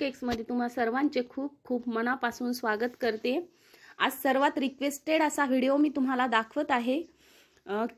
केक्समध्ये तुम्हा सर्वांचे खूप खूप मनापासून स्वागत करते आज सर्वात रिक्वेस्टेड असा व्हिडिओ मी तुम्हाला दाखवत आहे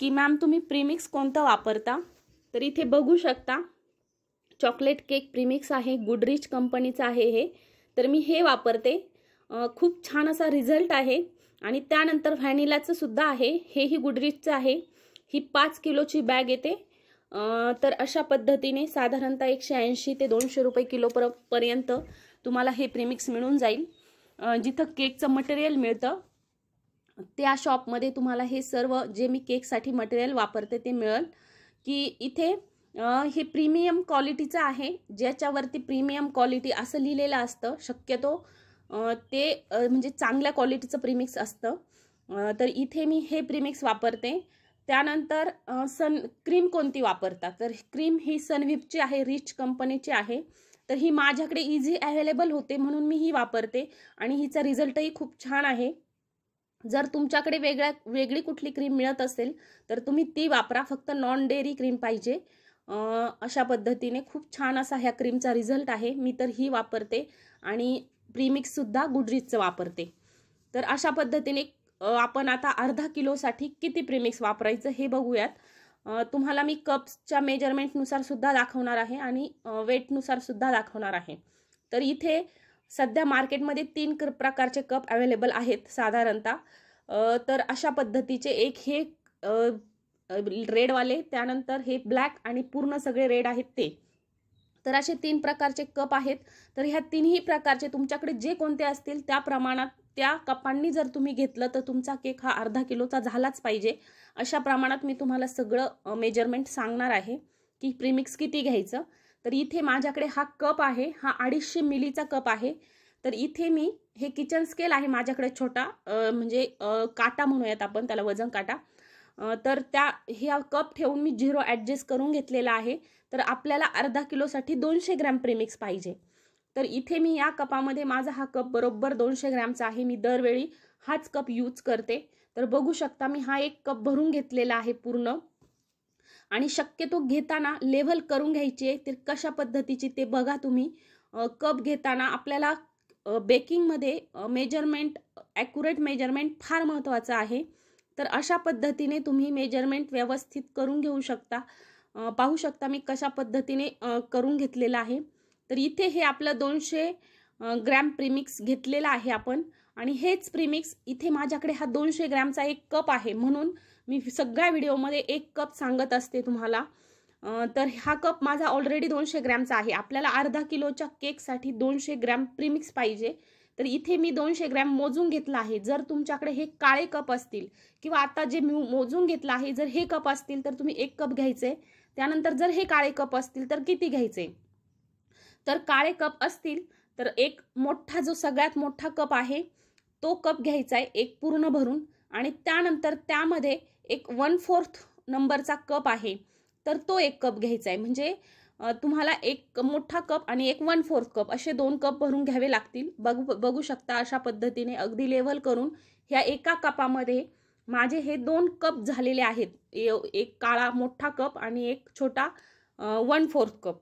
की मॅम तुम्ही प्रीमिक्स कोणता वापरता तर इथे बघू शकता चॉकलेट केक प्रीमिक्स आहे गुडरिच कंपनीचं आहे हे तर मी हे वापरते खूप छान असा रिझल्ट आहे आणि त्यानंतर व्हॅनिलाचं सुद्धा आहे हेही गुडरिचचं आहे ही पाच किलोची बॅग येते तर अशा पद्धतीने साधारणतः एकशे ऐंशी ते दोनशे रुपये किलो पर पर्यंत तुम्हाला हे प्रीमिक्स मिळून जाईल जिथं केकचं मटेरियल मिळतं त्या शॉपमध्ये तुम्हाला हे सर्व जे मी केकसाठी मटेरियल वापरते ते मिळेल की इथे हे प्रीमियम क्वालिटीचं आहे ज्याच्यावरती प्रीमियम क्वालिटी असं लिहिलेलं असतं शक्यतो ते म्हणजे चांगल्या क्वालिटीचं प्रीमिक्स असतं तर इथे मी हे प्रीमिक्स वापरते त्यानंतर सन क्रीम कोणती वापरता तर क्रीम ही सनविपची आहे रिच कंपनीची आहे तर ही माझ्याकडे इझी अवेलेबल होते म्हणून मी ही वापरते आणि हिचा रिझल्टही खूप छान आहे जर तुमच्याकडे वेगळ्या वेगळी कुठली क्रीम मिळत असेल तर तुम्ही ती वापरा फक्त नॉन डेअरी क्रीम पाहिजे अशा पद्धतीने खूप छान असा ह्या क्रीमचा रिझल्ट आहे मी तर ही वापरते आणि प्रीमिक्ससुद्धा गुडरीजचं वापरते तर अशा पद्धतीने आपण आता अर्धा किलोसाठी किती प्रिमिक्स वापरायचं हे बघूयात तुम्हाला मी कप्सच्या मेजरमेंटनुसार सुद्धा दाखवणार आहे आणि वेटनुसार सुद्धा दाखवणार आहे तर इथे सध्या मार्केटमध्ये तीन प्रकारचे कप अवेलेबल आहेत साधारणतः तर अशा पद्धतीचे एक हे रेडवाले त्यानंतर हे ब्लॅक आणि पूर्ण सगळे रेड आहेत ते तर असे तीन प्रकारचे कप आहेत तर ह्या तीनही प्रकारचे तुमच्याकडे जे कोणते असतील त्या प्रमाणात त्या कपांनी जर तुम्ही घेतलं तर तुमचा केक हा अर्धा किलोचा झालाच पाहिजे अशा प्रमाणात मी तुम्हाला सगळं मेजरमेंट सांगणार आहे की प्रीमिक्स किती घ्यायचं तर इथे माझ्याकडे हा कप आहे हा अडीचशे मिलीचा कप आहे तर इथे मी हे किचन स्केल आहे माझ्याकडे छोटा म्हणजे काटा म्हणूयात आपण त्याला वजन काटा तर त्या ह्या कप ठेवून मी झिरो ॲडजस्ट करून घेतलेला आहे तर आपल्याला अर्धा किलोसाठी दोनशे ग्रॅम प्रीमिक्स पाहिजे तर इथे मी या कपामध्ये माझा हा कप बरोबर दोनशे ग्रॅमचा आहे मी दरवेळी हाच कप यूज करते तर बघू शकता मी हा एक कप भरून घेतलेला आहे पूर्ण आणि शक्यतो घेताना लेवल करून घ्यायची आहे तर कशा पद्धतीची ते बघा तुम्ही कप घेताना आपल्याला बेकिंगमध्ये मेजरमेंट ॲक्युरेट मेजरमेंट फार महत्त्वाचं आहे तर अशा पद्धतीने तुम्ही मेजरमेंट व्यवस्थित करून घेऊ शकता पाहू शकता मी कशा पद्धतीने करून घेतलेला आहे तर इथे हे आपलं दोनशे ग्रॅम प्रिमिक्स घेतलेला आहे आपण आणि हेच प्रिमिक्स इथे माझ्याकडे हा दोनशे ग्रॅमचा एक कप आहे म्हणून मी सगळ्या व्हिडिओमध्ये एक कप सांगत असते तुम्हाला तर हा कप माझा ऑलरेडी दोनशे ग्रॅमचा आहे आपल्याला अर्धा किलोच्या केकसाठी दोनशे ग्रॅम प्रिमिक्स पाहिजे तर इथे मी दोनशे ग्रॅम मोजून घेतला आहे जर तुमच्याकडे हे काळे कप असतील किंवा आता जे मी मोजून घेतलं आहे जर हे कप असतील तर तुम्ही एक कप घ्यायचे त्यानंतर जर हे काळे कप असतील तर किती घ्यायचे तर काळे कप असतील तर एक मोठा जो सगळ्यात मोठा कप आहे तो कप घ्यायचा आहे एक पूर्ण भरून आणि त्यानंतर त्यामध्ये एक वन फोर्थ नंबरचा कप आहे तर तो एक कप घ्यायचा आहे म्हणजे तुम्हाला एक मोठा कप आणि एक वन फोर्थ कप असे दोन कप भरून घ्यावे लागतील बघू बघू शकता अशा पद्धतीने अगदी लेवल करून ह्या एका कपामध्ये माझे हे दोन कप झालेले आहेत एक काळा मोठा कप आणि एक छोटा वन फोर्थ कप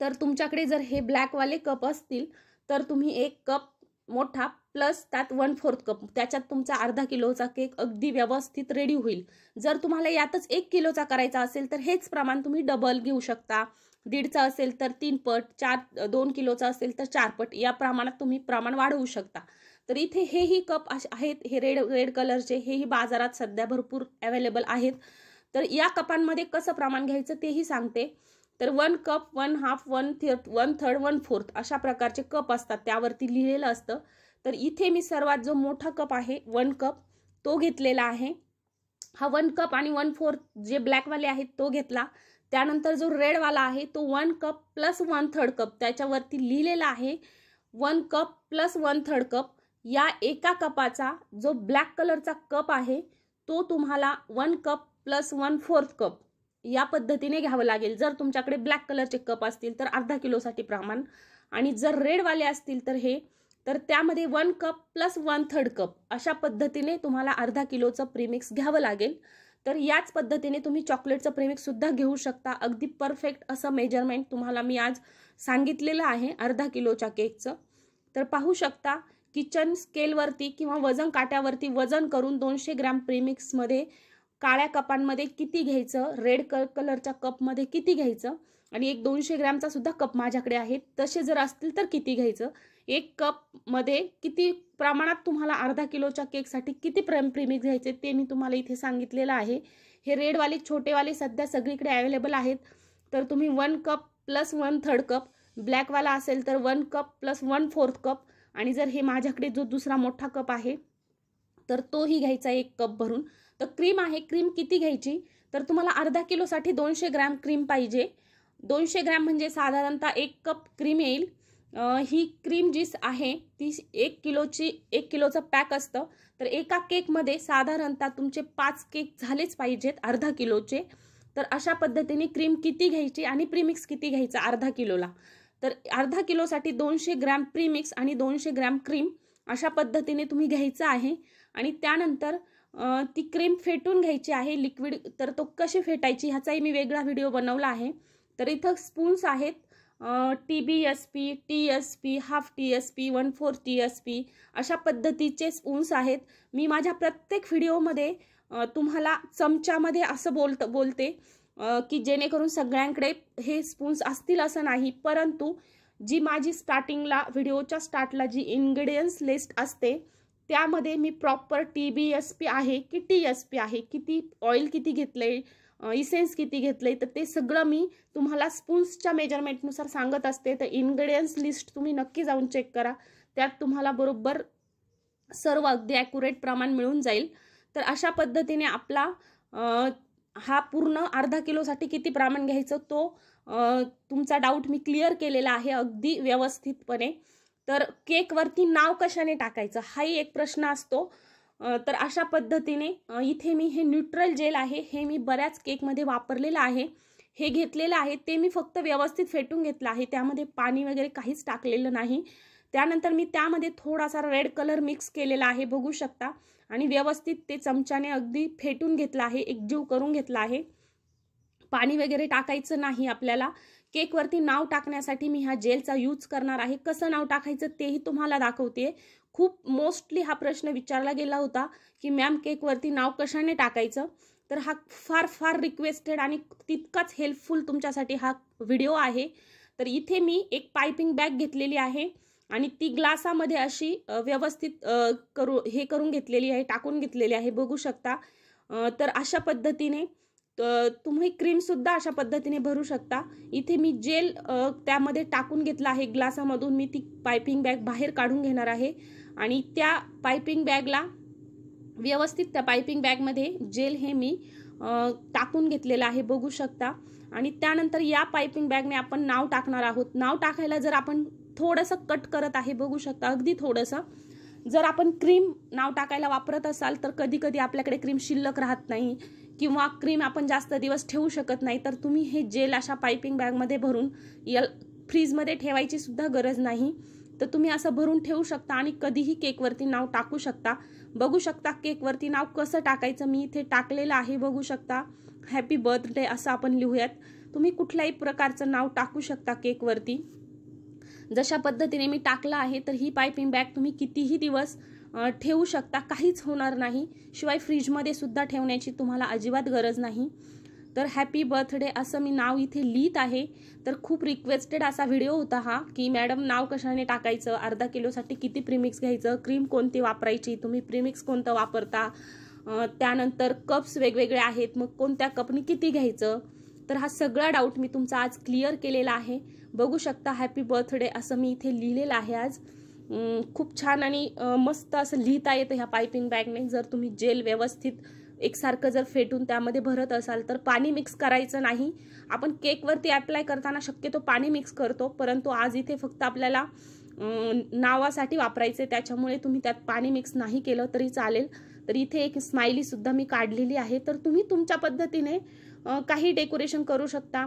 तर तुमच्याकडे जर हे ब्लॅकवाले कप असतील तर तुम्ही एक कप मोठा प्लस त्यात वन फोर्थ कप त्याच्यात तुमचा अर्धा किलोचा केक अगदी व्यवस्थित रेडी होईल जर तुम्हाला यातच एक किलोचा करायचा असेल तर हेच प्रमाण तुम्ही डबल घेऊ शकता दीडचा असेल तर तीन पट चार दोन किलोचा असेल तर चार पट या प्रमाणात तुम्ही प्रमाण वाढवू शकता तर इथे हेही कप आहेत हे रेड रेड कलरचे हेही बाजारात सध्या भरपूर अवेलेबल आहेत तर या कपांमध्ये कसं प्रमाण घ्यायचं तेही सांगते तर one cup one half one third one third one fourth अशा प्रकारचे कप असतात त्यावरती लिहिलेलं असतं तर इथे मी सर्वात जो मोठा कप आहे वन कप तो घेतलेला आहे हा वन कप आणि वन फोर्थ जे ब्लॅकवाले आहेत तो घेतला त्यानंतर जो रेडवाला आहे तो one cup plus one third cup त्याच्यावरती लिहिलेला आहे one cup plus one third cup या एका कपाचा जो ब्लॅक कलरचा कप आहे तो तुम्हाला one cup plus one fourth cup या पद्धतीने घ्यावं लागेल जर तुमच्याकडे ब्लॅक कलरचे कप असतील तर अर्धा किलोसाठी प्रमाण आणि जर रेडवाले असतील तर हे तर त्यामध्ये one cup plus one third cup अशा पद्धतीने तुम्हाला अर्धा किलोचं प्रीमिक्स घ्यावं लागेल तर याच पद्धतीने तुम्ही चॉकलेटचं प्रेमिक्ससुद्धा घेऊ शकता अगदी परफेक्ट असं मेजरमेंट तुम्हाला मी आज सांगितलेलं आहे अर्धा किलोच्या केकचं तर पाहू शकता किचन स्केलवरती किंवा वजन काट्यावरती वजन करून दोनशे ग्रॅम प्रेमिक्समध्ये काळ्या कपांमध्ये किती घ्यायचं रेड कलरच्या कपमध्ये किती घ्यायचं आणि एक दोनशे ग्रॅमचा सुद्धा कप माझ्याकडे आहे तसे जर असतील तर किती घ्यायचं एक कपमध्ये किती प्रमाणात तुम्हाला अर्धा किलोच्या केकसाठी किती प्रेम प्रेमिक घ्यायचे ते मी तुम्हाला इथे सांगितलेलं आहे हे रेडवाले छोटेवाले सध्या सगळीकडे अवेलेबल आहेत तर तुम्ही one cup plus one third cup ब्लॅकवाला असेल तर one cup plus one fourth cup आणि जर हे माझ्याकडे जो दुसरा मोठा कप आहे तर तोही घ्यायचा एक कप भरून तर क्रीम आहे क्रीम किती घ्यायची तर तुम्हाला अर्धा किलोसाठी दोनशे ग्रॅम क्रीम पाहिजे दोनशे ग्रॅम म्हणजे साधारणतः एक कप क्रीम येईल ही क्रीम जी आहे ती एक किलोची एक किलोचं पॅक असतं तर एका केकमध्ये साधारणतः तुमचे पाच केक झालेच पाहिजेत अर्धा किलोचे तर अशा पद्धतीने क्रीम किती घ्यायची आणि प्रीमिक्स किती घ्यायचा अर्धा किलोला तर अर्धा किलोसाठी दोनशे ग्रॅम प्रीमिक्स आणि दोनशे ग्रॅम क्रीम अशा पद्धतीने तुम्ही घ्यायचं आहे आणि त्यानंतर ती क्रीम फेटून घ्यायची आहे लिक्विड तर तो कशी फेटायची ह्याचाही मी वेगळा व्हिडिओ बनवला आहे तर इथं स्पून्स आहेत T B S P T S P half T S P one four T S P अशा पद्धतीचे स्पून्स आहेत मी माझ्या प्रत्येक व्हिडिओमध्ये तुम्हाला चमच्यामध्ये असं बोलत बोलते की जेणेकरून सगळ्यांकडे हे स्पून्स असतील असं नाही परंतु जी माझी स्टार्टिंगला व्हिडिओच्या स्टार्टला जी इन्ग्रेडियंट्स लिस्ट असते त्यामध्ये मी proper T B S P आहे की टी एस पी आहे किती ऑइल किती घेतलं आहे इसेन्स किती घेतलं आहे तर ते सगळं मी तुम्हाला स्पून्सच्या मेजरमेंटनुसार सांगत असते तर इन्ग्रेडियंट्स लिस्ट तुम्ही नक्की जाऊन चेक करा त्यात तुम्हाला बरोबर सर्व अगदी ॲक्युरेट प्रमाण मिळून जाईल तर अशा पद्धतीने आपला हा पूर्ण अर्धा किलोसाठी किती प्रमाण घ्यायचं तो तुमचा डाऊट मी क्लिअर केलेला आहे अगदी व्यवस्थितपणे तर केकवरती नाव कशाने टाकायचं हाही एक प्रश्न असतो तर अशा पद्धतीने इथे मी हे न्यूट्रल जेल आहे हे मी बऱ्याच केकमध्ये वापरलेलं आहे हे घेतलेलं आहे ते मी फक्त व्यवस्थित फेटून घेतलं आहे त्यामध्ये पाणी वगैरे काहीच टाकलेलं नाही त्यानंतर मी त्यामध्ये थोडासा रेड कलर मिक्स केलेला आहे बघू शकता आणि व्यवस्थित ते चमच्याने अगदी फेटून घेतलं आहे एकजीव करून घेतला आहे पाणी वगैरे टाकायचं नाही आपल्याला केकवरती नाव टाकण्यासाठी मी ह्या जेलचा यूज करणार आहे कसं नाव टाकायचं तेही तुम्हाला दाखवते खूप मोस्टली हा प्रश्न विचारला गेला होता की मॅम केकवरती नाव कशाने टाकायचं तर हा फार फार रिक्वेस्टेड आणि तितकाच हेल्पफुल तुमच्यासाठी हा व्हिडिओ आहे तर इथे मी एक पायपिंग बॅग घेतलेली आहे आणि ती ग्लासामध्ये अशी व्यवस्थित करू हे करून घेतलेली आहे टाकून घेतलेली आहे बघू शकता तर अशा पद्धतीने तर तुम्ही क्रीमसुद्धा अशा पद्धतीने भरू शकता इथे मी जेल त्यामध्ये टाकून घेतला आहे ग्लासामधून मी ती पायपिंग बॅग बाहेर काढून घेणार आहे आणि त्या पायपिंग बॅगला व्यवस्थित त्या पायपिंग बॅगमध्ये जेल हे मी टाकून घेतलेलं आहे बघू शकता आणि त्यानंतर या पायपिंग बॅगने आपण नाव टाकणार आहोत नाव टाकायला जर आपण थोडंसं कट करत आहे बघू शकता अगदी थोडंसं जर आपण क्रीम नाव टाकायला वापरत असाल तर कधी कधी आपल्याकडे क्रीम शिल्लक राहत नाही किंवा क्रीम आपण जास्त दिवस ठेवू शकत नाही तर तुम्ही हे जेल अशा पायपिंग बॅगमध्ये भरून यल फ्रीजमध्ये ठेवायची सुद्धा गरज नाही तर तुम्ही असं भरून ठेवू शकता आणि कधीही केकवरती नाव टाकू शकता बघू शकता केकवरती नाव कसं टाकायचं मी इथे टाकलेलं आहे बघू शकता हॅपी बर्थडे असं आपण लिहूयात तुम्ही कुठल्याही प्रकारचं नाव टाकू शकता केकवरती जशा पद्धतीने मी टाकलं आहे तर ही पायपिंग बॅग तुम्ही कितीही दिवस ठेवू शकता काहीच होणार नाही शिवाय फ्रीजमध्ये सुद्धा ठेवण्याची तुम्हाला अजिबात गरज नाही तर हॅपी बर्थडे असं मी नाव इथे लिहित आहे तर खूप रिक्वेस्टेड असा व्हिडिओ होता हा की मॅडम नाव कशाने टाकायचं अर्धा किलोसाठी किती प्रिमिक्स घ्यायचं क्रीम कोणती वापरायची तुम्ही प्रिमिक्स कोणतं वापरता त्यानंतर कप्स वेगवेगळे आहेत मग कोणत्या कपनी किती घ्यायचं तर हा सगळा डाऊट मी तुमचा आज क्लिअर केलेला आहे बघू शकता हॅपी बर्थडे असं मी इथे लिहिलेलं आहे आज खूप छान आणि मस्त असं लिहिता येतं ह्या पायपिंग बॅगने जर तुम्ही जेल व्यवस्थित एकसारखं जर फेटून त्यामध्ये भरत असाल तर पाणी मिक्स करायचं नाही आपण केकवरती अप्लाय करताना शक्यतो पाणी मिक्स करतो परंतु आज इथे फक्त आपल्याला नावासाठी वापरायचे त्याच्यामुळे तुम्ही त्यात पाणी मिक्स नाही केलं तरी चालेल तर इथे एक स्माइलीसुद्धा मी काढलेली आहे तर तुम्ही तुमच्या पद्धतीने काही डेकोरेशन करू शकता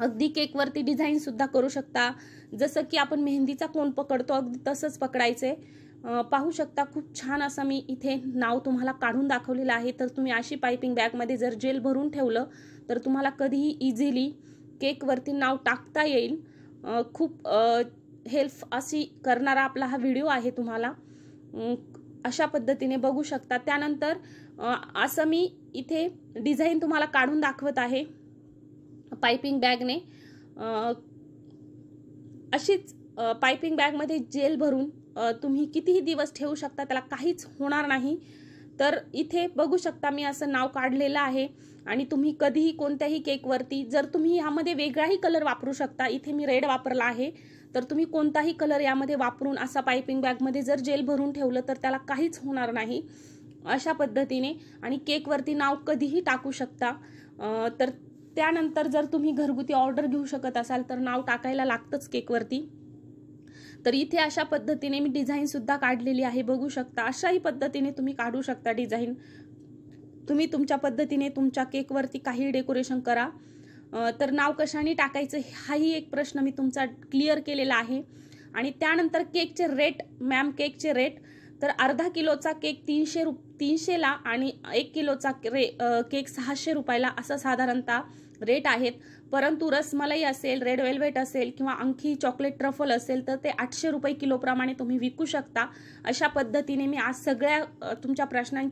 अगदी केकवरती डिझाईनसुद्धा करू शकता जसं की आपण मेहंदीचा कोण पकडतो अगदी तसंच पकडायचे पाहू शकता खूप छान असं मी इथे नाव तुम्हाला काढून दाखवलेलं आहे तर तुम्ही अशी पायपिंग बॅगमध्ये जर जेल भरून ठेवलं तर तुम्हाला कधीही इझिली केकवरती नाव टाकता येईल खूप हेल्प अशी करणारा आपला हा व्हिडिओ आहे तुम्हाला अशा पद्धतीने बघू शकता त्यानंतर असं मी इथे डिझाईन तुम्हाला काढून दाखवत आहे पायपिंग बॅगने अशीच पायपिंग बॅगमध्ये जेल भरून तुम्ही कितीही दिवस ठेवू शकता त्याला काहीच होणार नाही तर इथे बघू शकता मी असं नाव काढलेलं आहे आणि तुम्ही कधीही कोणत्याही केकवरती जर तुम्ही यामध्ये वेगळाही कलर वापरू शकता इथे मी रेड वापरला आहे तर तुम्ही कोणताही कलर यामध्ये वापरून असा पायपिंग बॅगमध्ये जर जेल भरून ठेवलं तर त्याला काहीच होणार नाही अशा पद्धतीने आणि केकवरती नाव कधीही टाकू शकता तर त्यानंतर जर तुम्ही घरगुती ऑर्डर घेऊ शकत असाल तर नाव टाकायला लागतंच केकवरती तर इथे अशा पद्धतीने मी डिझाईनसुद्धा काढलेली आहे बघू शकता अशाही पद्धतीने तुम्ही काढू शकता डिझाईन तुम्ही तुमच्या पद्धतीने तुमच्या केकवरती काही डेकोरेशन करा तर नाव कशाने टाकायचं हाही एक प्रश्न मी तुमचा क्लिअर केलेला आहे आणि त्यानंतर केकचे रेट मॅम केकचे रेट तर अर्धा किलोचा केक तीनशे रुप तीनशेला आणि एक किलोचा रे केक सहाशे रुपयाला असं साधारणतः रेट आहेत परंतु रसमलाई असेल रेड वेलवेट असेल किंवा अंखी चॉकलेट ट्रफल असेल तर ते आठशे रुपये किलोप्रमाणे तुम्ही विकू शकता अशा पद्धतीने मी आज सगळ्या तुमच्या प्रश्नांचे